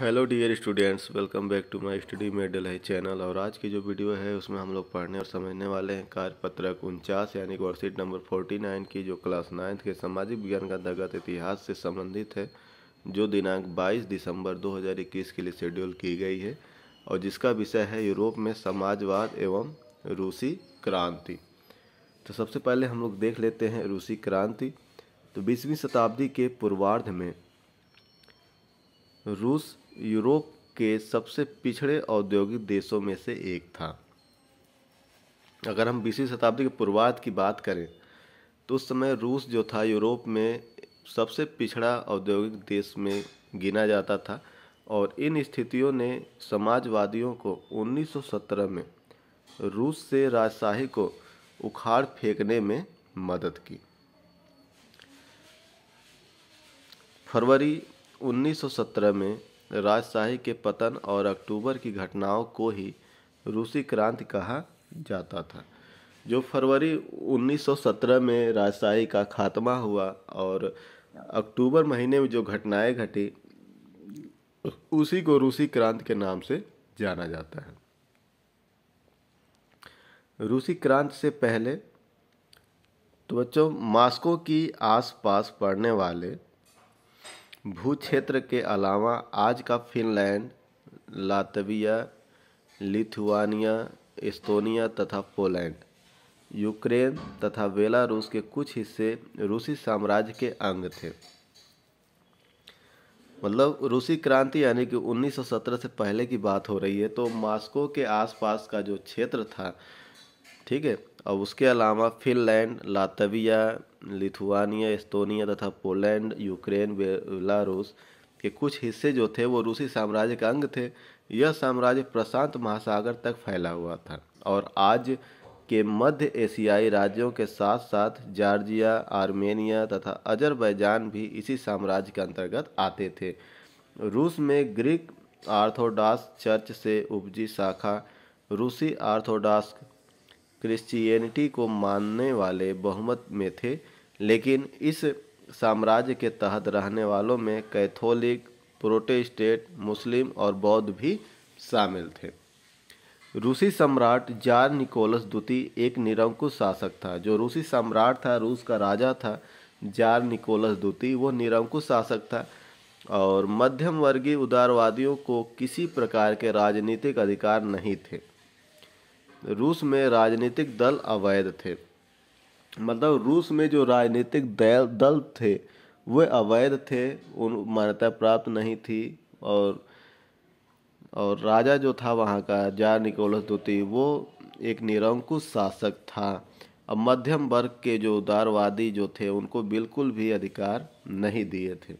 hello dear students welcome back to my study medal है channel और आज की जो वीडियो है उसमें हम लोग पढ़ने और समझने वाले हैं कार्यपत्रक उनचास यानी वर्कशीट नंबर फोर्टी नाइन की जो क्लास नाइन्थ के सामाजिक विज्ञान का दगत इतिहास से संबंधित है जो दिनांक 22 दिसंबर 2021 के लिए शेड्यूल की गई है और जिसका विषय है यूरोप में समाजवाद एवं रूसी क्रांति तो सबसे पहले हम लोग देख लेते हैं रूसी क्रांति तो बीसवीं शताब्दी के पूर्वार्ध में रूस यूरोप के सबसे पिछड़े औद्योगिक देशों में से एक था अगर हम बीसवीं शताब्दी के पूर्वाध की बात करें तो उस समय रूस जो था यूरोप में सबसे पिछड़ा औद्योगिक देश में गिना जाता था और इन स्थितियों ने समाजवादियों को 1917 में रूस से राजशाही को उखाड़ फेंकने में मदद की फरवरी 1917 में राजशाही के पतन और अक्टूबर की घटनाओं को ही रूसी क्रांति कहा जाता था जो फरवरी 1917 में राजशाही का खात्मा हुआ और अक्टूबर महीने में जो घटनाएं घटी उसी को रूसी क्रांति के नाम से जाना जाता है रूसी क्रांति से पहले तो बच्चों मास्को की आसपास पड़ने वाले भू क्षेत्र के अलावा आज का फिनलैंड लातविया लिथुआनिया एस्तोनिया तथा पोलैंड यूक्रेन तथा बेलारूस के कुछ हिस्से रूसी साम्राज्य के अंग थे मतलब रूसी क्रांति यानी कि 1917 से पहले की बात हो रही है तो मास्को के आसपास का जो क्षेत्र था ठीक है और उसके अलावा फिनलैंड लातविया लिथुआनिया एस्तोनिया तथा पोलैंड यूक्रेन बेलारूस के कुछ हिस्से जो थे वो रूसी साम्राज्य का अंग थे यह साम्राज्य प्रशांत महासागर तक फैला हुआ था और आज के मध्य एशियाई राज्यों के साथ साथ जॉर्जिया आर्मेनिया तथा अजरबैजान भी इसी साम्राज्य के अंतर्गत आते थे रूस में ग्रीक आर्थोडॉक्स चर्च से उपजी शाखा रूसी आर्थोडॉक्स क्रिश्चियनिटी को मानने वाले बहुमत में थे लेकिन इस साम्राज्य के तहत रहने वालों में कैथोलिक प्रोटेस्टेंट मुस्लिम और बौद्ध भी शामिल थे रूसी सम्राट जार निकोलस द्वितीय एक निरंकुश शासक था जो रूसी सम्राट था रूस का राजा था जार निकोलस द्वितीय वो निरंकुश शासक था और मध्यम वर्गीय उदारवादियों को किसी प्रकार के राजनीतिक अधिकार नहीं थे रूस में राजनीतिक दल अवैध थे मतलब रूस में जो राजनीतिक दल दल थे वे अवैध थे उन मान्यता प्राप्त नहीं थी और और राजा जो था वहाँ का जार निकोलस द्वितीय वो एक निरंकुश शासक था अब मध्यम वर्ग के जो उदारवादी जो थे उनको बिल्कुल भी अधिकार नहीं दिए थे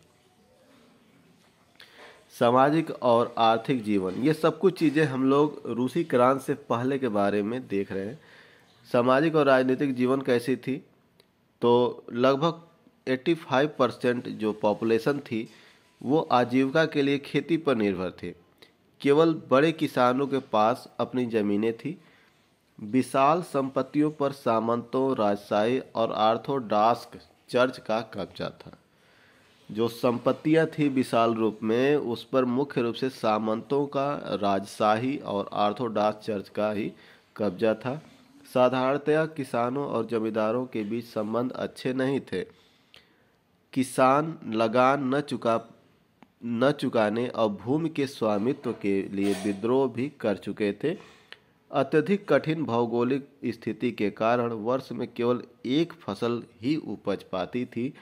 सामाजिक और आर्थिक जीवन ये सब कुछ चीज़ें हम लोग रूसी क्रांत से पहले के बारे में देख रहे हैं सामाजिक और राजनीतिक जीवन कैसी थी तो लगभग 85 परसेंट जो पॉपुलेशन थी वो आजीविका के लिए खेती पर निर्भर थे केवल बड़े किसानों के पास अपनी ज़मीनें थी विशाल संपत्तियों पर सामंतों राजशाही और आर्थोडास्क चर्च का कब्जा था जो संपत्तियां थी विशाल रूप में उस पर मुख्य रूप से सामंतों का राजशाही और आर्थोडॉक्स चर्च का ही कब्जा था साधारणतया किसानों और जमींदारों के बीच संबंध अच्छे नहीं थे किसान लगान न चुका न चुकाने और भूमि के स्वामित्व के लिए विद्रोह भी कर चुके थे अत्यधिक कठिन भौगोलिक स्थिति के कारण वर्ष में केवल एक फसल ही उपज पाती थी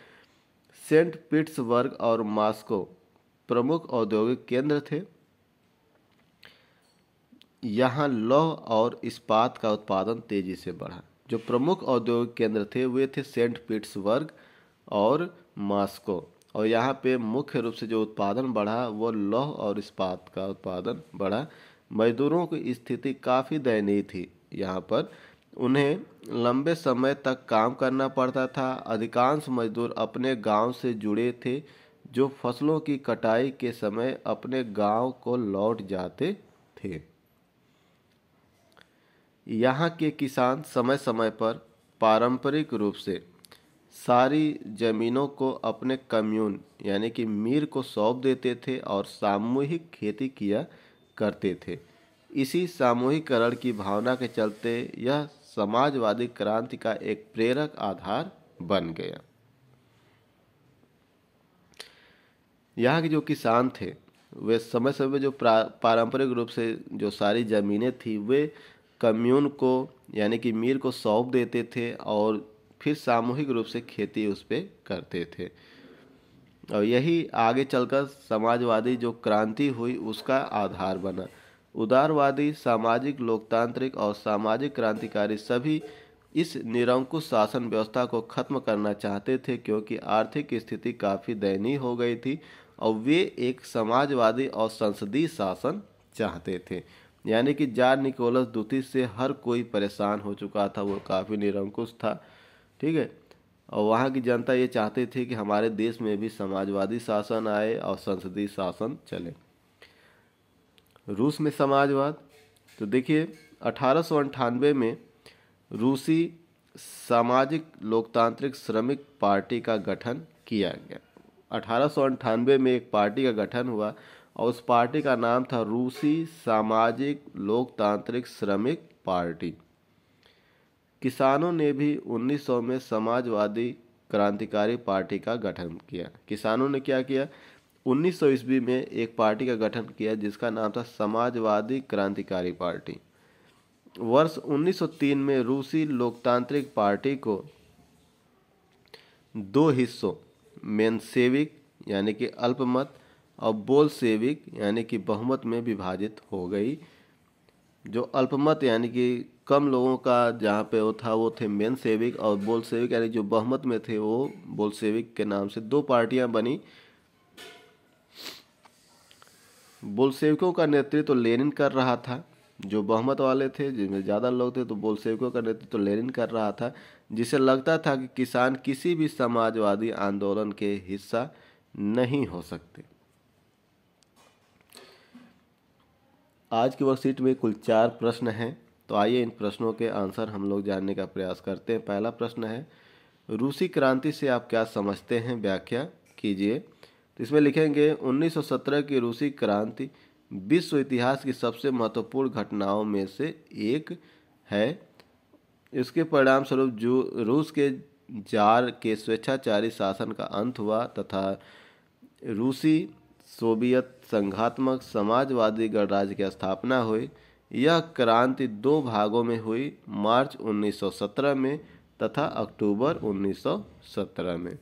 सेंट पीट्सबर्ग और मास्को प्रमुख औद्योगिक केंद्र थे यहाँ लौह और इस्पात का उत्पादन तेजी से बढ़ा जो प्रमुख औद्योगिक केंद्र थे वे थे सेंट पीट्सबर्ग और मास्को और यहाँ पे मुख्य रूप से जो उत्पादन बढ़ा वो लौह और इस्पात का उत्पादन बढ़ा मजदूरों की स्थिति काफ़ी दयनीय थी यहाँ पर उन्हें लंबे समय तक काम करना पड़ता था अधिकांश मजदूर अपने गांव से जुड़े थे जो फसलों की कटाई के समय अपने गांव को लौट जाते थे यहाँ के किसान समय समय पर पारंपरिक रूप से सारी जमीनों को अपने कम्यून यानी कि मीर को सौंप देते थे और सामूहिक खेती किया करते थे इसी सामूहिकरण की भावना के चलते यह समाजवादी क्रांति का एक प्रेरक आधार बन गया यहाँ के जो किसान थे वे समय समय जो पारंपरिक रूप से जो सारी ज़मीनें थी वे कम्यून को यानी कि मीर को सौंप देते थे और फिर सामूहिक रूप से खेती उस पर करते थे और यही आगे चलकर समाजवादी जो क्रांति हुई उसका आधार बना उदारवादी सामाजिक लोकतांत्रिक और सामाजिक क्रांतिकारी सभी इस निरंकुश शासन व्यवस्था को खत्म करना चाहते थे क्योंकि आर्थिक स्थिति काफ़ी दयनीय हो गई थी और वे एक समाजवादी और संसदीय शासन चाहते थे यानी कि जार निकोलस द्वितीय से हर कोई परेशान हो चुका था वो काफ़ी निरंकुश था ठीक है और वहाँ की जनता ये चाहती थी कि हमारे देश में भी समाजवादी शासन आए और संसदीय शासन चले रूस में समाजवाद तो देखिए अठारह में रूसी सामाजिक लोकतांत्रिक श्रमिक पार्टी का गठन किया गया अठारह में एक पार्टी का गठन हुआ और उस पार्टी का नाम था रूसी सामाजिक लोकतांत्रिक श्रमिक पार्टी किसानों ने भी 1900 में समाजवादी क्रांतिकारी पार्टी का गठन किया किसानों ने क्या किया उन्नीस सौ ईस्वी में एक पार्टी का गठन किया जिसका नाम था समाजवादी क्रांतिकारी पार्टी वर्ष 1903 में रूसी लोकतांत्रिक पार्टी को दो हिस्सों मेनसेविक यानी कि अल्पमत और बोलसेविक यानी कि बहुमत में विभाजित हो गई जो अल्पमत यानी कि कम लोगों का जहाँ पे वो था वो थे मेन सेविक और बोल सेविक यानी जो बहुमत में थे वो बोल सेविक के नाम से दो पार्टियाँ बनी बोलसेवकों का नेतृत्व तो लेनिन कर रहा था जो बहुमत वाले थे जिनमें ज़्यादा लोग थे तो बोलसेवकों का नेतृत्व तो लेनिन कर रहा था जिसे लगता था कि किसान किसी भी समाजवादी आंदोलन के हिस्सा नहीं हो सकते आज की वर्कशीट में कुल चार प्रश्न हैं तो आइए इन प्रश्नों के आंसर हम लोग जानने का प्रयास करते हैं पहला प्रश्न है रूसी क्रांति से आप क्या समझते हैं व्याख्या कीजिए तो इसमें लिखेंगे 1917 की रूसी क्रांति विश्व इतिहास की सबसे महत्वपूर्ण घटनाओं में से एक है इसके परिणाम स्वरूप जो रूस के जार के स्वेच्छाचारी शासन का अंत हुआ तथा रूसी सोवियत संघात्मक समाजवादी गणराज्य की स्थापना हुई यह क्रांति दो भागों में हुई मार्च 1917 में तथा अक्टूबर 1917 में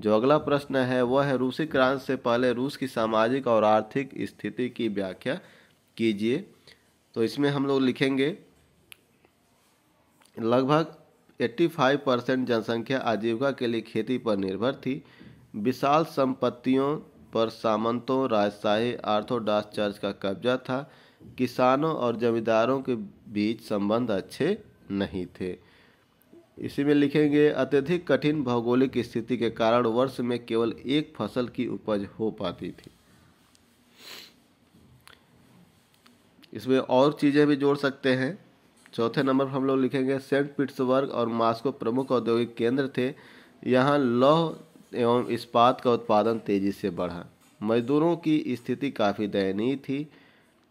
जो अगला प्रश्न है वह है रूसी क्रांति से पहले रूस की सामाजिक और आर्थिक स्थिति की व्याख्या कीजिए तो इसमें हम लोग लिखेंगे लगभग 85 परसेंट जनसंख्या आजीविका के लिए खेती पर निर्भर थी विशाल संपत्तियों पर सामंतों राजशाही आर्थोडास चर्च का कब्जा था किसानों और जमींदारों के बीच संबंध अच्छे नहीं थे इसी में लिखेंगे अत्यधिक कठिन भौगोलिक स्थिति के कारण वर्ष में केवल एक फसल की उपज हो पाती थी इसमें और चीज़ें भी जोड़ सकते हैं चौथे नंबर पर हम लोग लिखेंगे सेंट पीट्सबर्ग और मास्को प्रमुख औद्योगिक केंद्र थे यहाँ लौह एवं इस्पात का उत्पादन तेज़ी से बढ़ा मजदूरों की स्थिति काफ़ी दयनीय थी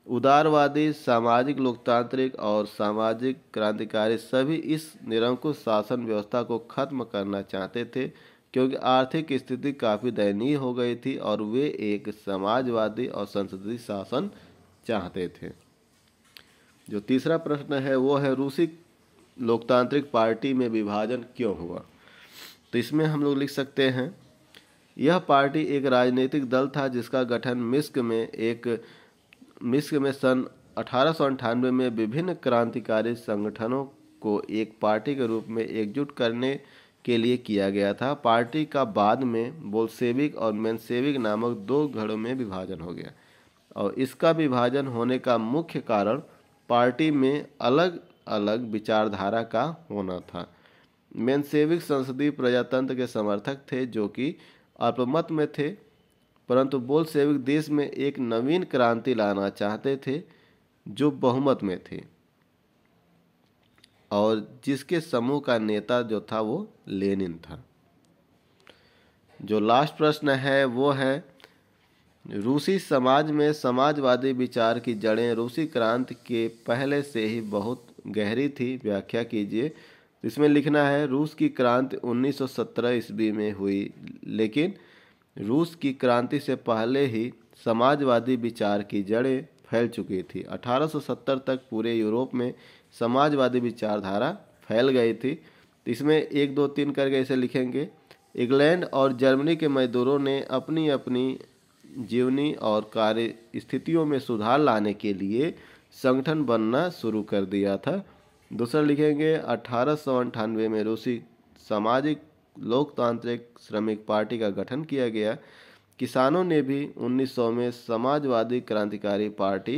उदारवादी सामाजिक लोकतांत्रिक और सामाजिक क्रांतिकारी सभी इस निरंकुश शासन व्यवस्था को खत्म करना चाहते थे क्योंकि आर्थिक स्थिति काफ़ी दयनीय हो गई थी और वे एक समाजवादी और संसदीय शासन चाहते थे जो तीसरा प्रश्न है वो है रूसी लोकतांत्रिक पार्टी में विभाजन क्यों हुआ तो इसमें हम लोग लिख सकते हैं यह पार्टी एक राजनीतिक दल था जिसका गठन मिस्क में एक मिस्र में सन अठारह में विभिन्न क्रांतिकारी संगठनों को एक पार्टी के रूप में एकजुट करने के लिए किया गया था पार्टी का बाद में बोलसेविक और मेनसेविक नामक दो घड़ों में विभाजन हो गया और इसका विभाजन होने का मुख्य कारण पार्टी में अलग अलग विचारधारा का होना था मेनसेविक संसदीय प्रजातंत्र के समर्थक थे जो कि अल्पमत में थे परंतु बोल सेविक देश में एक नवीन क्रांति लाना चाहते थे जो बहुमत में थे और जिसके समूह का नेता जो था वो लेनिन था जो लास्ट प्रश्न है वो है रूसी समाज में समाजवादी विचार की जड़ें रूसी क्रांति के पहले से ही बहुत गहरी थी व्याख्या कीजिए इसमें लिखना है रूस की क्रांति 1917 ईस्वी में हुई लेकिन रूस की क्रांति से पहले ही समाजवादी विचार की जड़ें फैल चुकी थी 1870 तक पूरे यूरोप में समाजवादी विचारधारा फैल गई थी इसमें एक दो तीन करके इसे लिखेंगे इंग्लैंड और जर्मनी के मजदूरों ने अपनी अपनी जीवनी और कार्य स्थितियों में सुधार लाने के लिए संगठन बनना शुरू कर दिया था दूसरा लिखेंगे अठारह में रूसी सामाजिक लोकतांत्रिक श्रमिक पार्टी का गठन किया गया किसानों ने भी 1900 में समाजवादी क्रांतिकारी पार्टी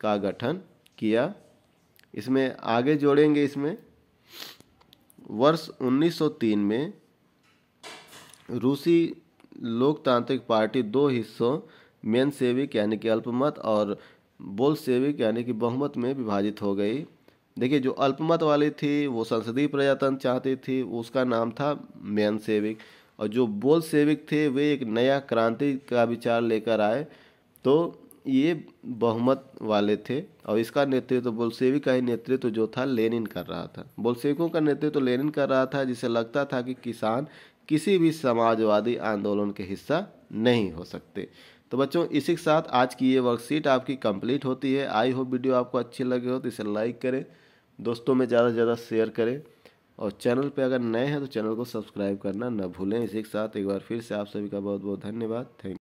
का गठन किया इसमें आगे जोड़ेंगे इसमें वर्ष 1903 में रूसी लोकतांत्रिक पार्टी दो हिस्सों मेन सेविक यानी कि अल्पमत और बोल सेविक यानी कि बहुमत में विभाजित हो गई देखिए जो अल्पमत वाले थे वो संसदीय प्रजातंत्र चाहते थे उसका नाम था मैन सेविक और जो बोल सेविक थे वे एक नया क्रांति का विचार लेकर आए तो ये बहुमत वाले थे और इसका नेतृत्व तो बोलसेविक का ही नेतृत्व तो जो था लेनिन कर रहा था बोलसेविकों का नेतृत्व तो लेनिन कर रहा था जिसे लगता था कि किसान किसी भी समाजवादी आंदोलन के हिस्सा नहीं हो सकते तो बच्चों इसी के साथ आज की ये वर्कशीट आपकी कंप्लीट होती है आई होप वीडियो आपको अच्छी लगे हो तो इसे लाइक करें दोस्तों में ज़्यादा से ज़्यादा शेयर करें और चैनल पे अगर नए हैं तो चैनल को सब्सक्राइब करना न भूलें इसी के साथ एक बार फिर से आप सभी का बहुत बहुत धन्यवाद थैंक